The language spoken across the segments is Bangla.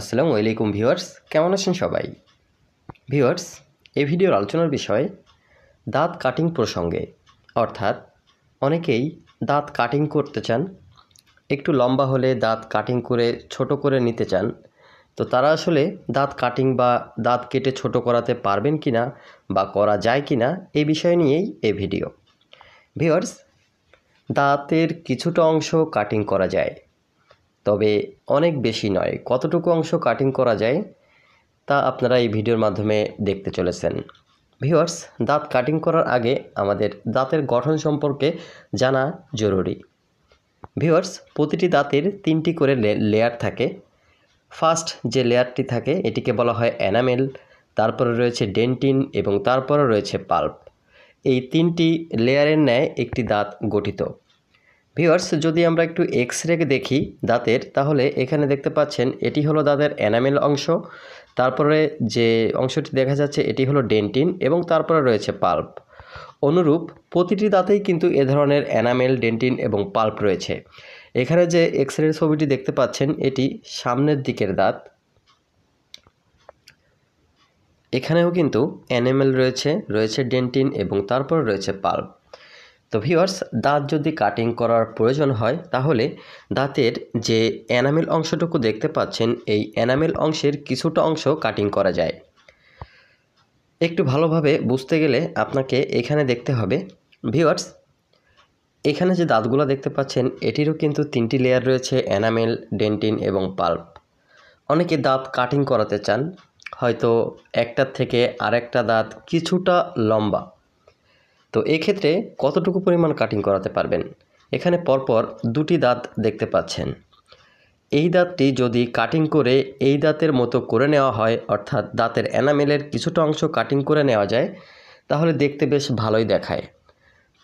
আসসালামু আলাইকুম ভিউয়ার্স কেমন আছেন সবাই ভিউয়ার্স এই ভিডিওর আলোচনার বিষয় দাঁত কাটিং প্রসঙ্গে অর্থাৎ অনেকেই দাঁত কাটিং করতে চান একটু লম্বা হলে দাঁত কাটিং করে ছোট করে নিতে চান তো তারা আসলে দাঁত কাটিং বা দাঁত কেটে ছোট করাতে পারবেন কি না বা করা যায় কি না এই বিষয় নিয়েই এ ভিডিও ভিউয়ার্স দাঁতের কিছুটা অংশ কাটিং করা যায় তবে অনেক বেশি নয় কতটুকু অংশ কাটিং করা যায় তা আপনারা এই ভিডিওর মাধ্যমে দেখতে চলেছেন ভিওয়ার্স দাঁত কাটিং করার আগে আমাদের দাঁতের গঠন সম্পর্কে জানা জরুরি ভিওয়ার্স প্রতিটি দাঁতের তিনটি করে লেয়ার থাকে ফার্স্ট যে লেয়ারটি থাকে এটিকে বলা হয় অ্যানামেল তারপরে রয়েছে ডেন্টিন এবং তারপরে রয়েছে পাল্প এই তিনটি লেয়ারের ন্যায় একটি দাঁত গঠিত ভিওয়ার্স যদি আমরা একটু এক্স রে দেখি দাঁতের তাহলে এখানে দেখতে পাচ্ছেন এটি হলো দাঁতের অ্যানামেল অংশ তারপরে যে অংশটি দেখা যাচ্ছে এটি হলো ডেন্টিন এবং তারপরে রয়েছে পাল্প অনুরূপ প্রতিটি দাঁতেই কিন্তু এ ধরনের অ্যানামেল ডেন্টিন এবং পাল্প রয়েছে এখানে যে এক্স রের ছবিটি দেখতে পাচ্ছেন এটি সামনের দিকের দাঁত এখানেও কিন্তু অ্যানামেল রয়েছে রয়েছে ডেন্টিন এবং তারপর রয়েছে পাল্প তো ভিওয়ার্স দাঁত যদি কাটিং করার প্রয়োজন হয় তাহলে দাঁতের যে এনামেল অংশটুকু দেখতে পাচ্ছেন এই এনামেল অংশের কিছুটা অংশ কাটিং করা যায় একটু ভালোভাবে বুঝতে গেলে আপনাকে এখানে দেখতে হবে ভিওয়ার্স এখানে যে দাঁতগুলো দেখতে পাচ্ছেন এটিরও কিন্তু তিনটি লেয়ার রয়েছে এনামেল ডেন্টিন এবং পাল্প অনেকে দাঁত কাটিং করাতে চান হয়তো একটার থেকে আরেকটা দাঁত কিছুটা লম্বা তো এই ক্ষেত্রে কতটুকু পরিমাণ কাটিং করাতে পারবেন এখানে পরপর দুটি দাঁত দেখতে পাচ্ছেন এই দাঁতটি যদি কাটিং করে এই দাঁতের মতো করে নেওয়া হয় অর্থাৎ দাঁতের এনামেলের কিছুটা অংশ কাটিং করে নেওয়া যায় তাহলে দেখতে বেশ ভালোই দেখায়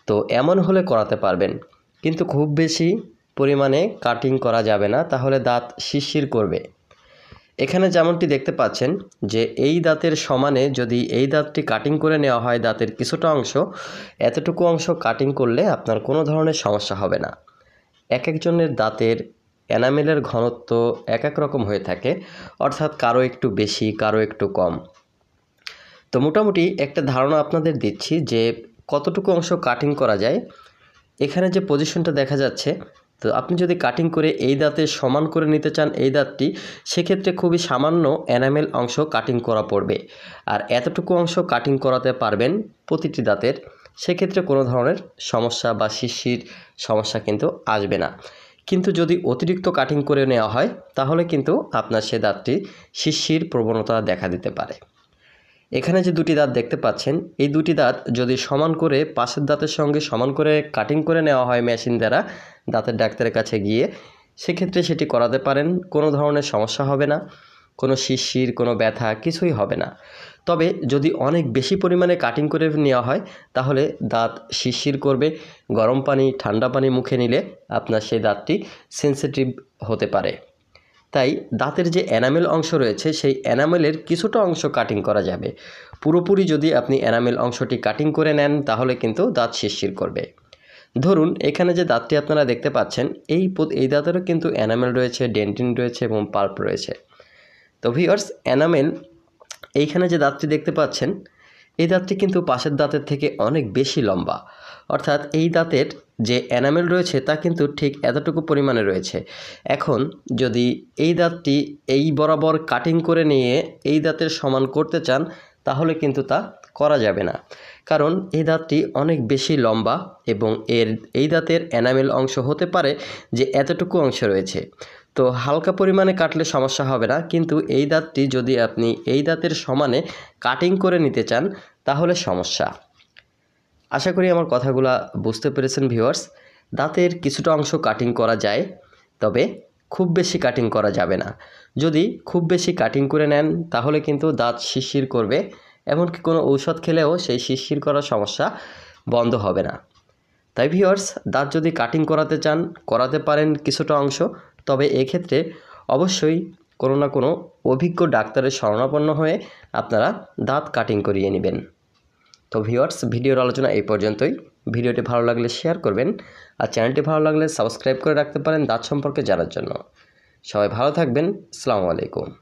তো এমন হলে করাতে পারবেন কিন্তু খুব বেশি পরিমাণে কাটিং করা যাবে না তাহলে দাঁত শিরশির করবে এখানে যেমনটি দেখতে পাচ্ছেন যে এই দাঁতের সমানে যদি এই দাঁতটি কাটিং করে নেওয়া হয় দাঁতের কিছুটা অংশ এতটুকু অংশ কাটিং করলে আপনার কোনো ধরনের সমস্যা হবে না এক একজনের দাঁতের এনামেলের ঘনত্ব এক এক রকম হয়ে থাকে অর্থাৎ কারো একটু বেশি কারো একটু কম তো মোটামুটি একটা ধারণা আপনাদের দিচ্ছি যে কতটুকু অংশ কাটিং করা যায় এখানে যে পজিশনটা দেখা যাচ্ছে তো আপনি যদি কাটিং করে এই দাঁতে সমান করে নিতে চান এই দাঁতটি সেক্ষেত্রে খুবই সামান্য এনামেল অংশ কাটিং করা পড়বে আর এতটুকু অংশ কাটিং করাতে পারবেন প্রতিটি দাঁতের সেক্ষেত্রে কোনো ধরনের সমস্যা বা শিশির সমস্যা কিন্তু আসবে না কিন্তু যদি অতিরিক্ত কাটিং করে নেওয়া হয় তাহলে কিন্তু আপনার সে দাঁতটি শিশির প্রবণতা দেখা দিতে পারে এখানে যে দুটি দাঁত দেখতে পাচ্ছেন এই দুটি দাঁত যদি সমান করে পাশের দাঁতের সঙ্গে সমান করে কাটিং করে নেওয়া হয় মেশিন দ্বারা দাঁতের ডাক্তারের কাছে গিয়ে সেক্ষেত্রে সেটি করাতে পারেন কোনো ধরনের সমস্যা হবে না কোনো শিরশির কোনো ব্যথা কিছুই হবে না তবে যদি অনেক বেশি পরিমাণে কাটিং করে নেওয়া হয় তাহলে দাঁত শিরশির করবে গরম পানি ঠান্ডা পানি মুখে নিলে আপনার সেই দাঁতটি সেন্সিটিভ হতে পারে তাই দাঁতের যে এনামেল অংশ রয়েছে সেই এনামেলের কিছুটা অংশ কাটিং করা যাবে পুরোপুরি যদি আপনি এনামেল অংশটি কাটিং করে নেন তাহলে কিন্তু দাঁত শিরশির করবে ধরুন এখানে যে দাঁতটি আপনারা দেখতে পাচ্ছেন এই এই দাঁতেরও কিন্তু এনামেল রয়েছে ডেন্টিন রয়েছে এবং পাল্প রয়েছে তো ভিওর্স এনামেল এইখানে যে দাঁতটি দেখতে পাচ্ছেন এই দাঁতটি কিন্তু পাশের দাঁতের থেকে অনেক বেশি লম্বা অর্থাৎ এই দাঁতের যে অ্যানামেল রয়েছে তা কিন্তু ঠিক এতটুকু পরিমাণে রয়েছে এখন যদি এই দাঁতটি এই বরাবর কাটিং করে নিয়ে এই দাঁতের সমান করতে চান তাহলে কিন্তু তা করা যাবে না কারণ এই দাঁতটি অনেক বেশি লম্বা এবং এর এই দাঁতের অ্যানামেল অংশ হতে পারে যে এতটুকু অংশ রয়েছে তো হালকা পরিমাণে কাটলে সমস্যা হবে না কিন্তু এই দাঁতটি যদি আপনি এই দাঁতের সমানে কাটিং করে নিতে চান তাহলে সমস্যা আশা করি আমার কথাগুলো বুঝতে পেরেছেন ভিউয়ার্স দাঁতের কিছুটা অংশ কাটিং করা যায় তবে খুব বেশি কাটিং করা যাবে না যদি খুব বেশি কাটিং করে নেন তাহলে কিন্তু দাঁত শিরশির করবে এমনকি কোনো ঔষধ খেলেও সেই শিরশির করার সমস্যা বন্ধ হবে না তাই ভিওর্স দাঁত যদি কাটিং করাতে চান করাতে পারেন কিছুটা অংশ তবে এক্ষেত্রে অবশ্যই কোনো না কোনো অভিজ্ঞ ডাক্তারের শরণাপন্ন হয়ে আপনারা দাঁত কাটিং করিয়ে নেবেন তো ভিওয়ার্স ভিডিওর আলোচনা এই পর্যন্তই ভিডিওটি ভালো লাগলে শেয়ার করবেন আর চ্যানেলটি ভালো লাগলে সাবস্ক্রাইব করে রাখতে পারেন দাঁত সম্পর্কে জানার জন্য সবাই ভালো থাকবেন আসসালামু আলাইকুম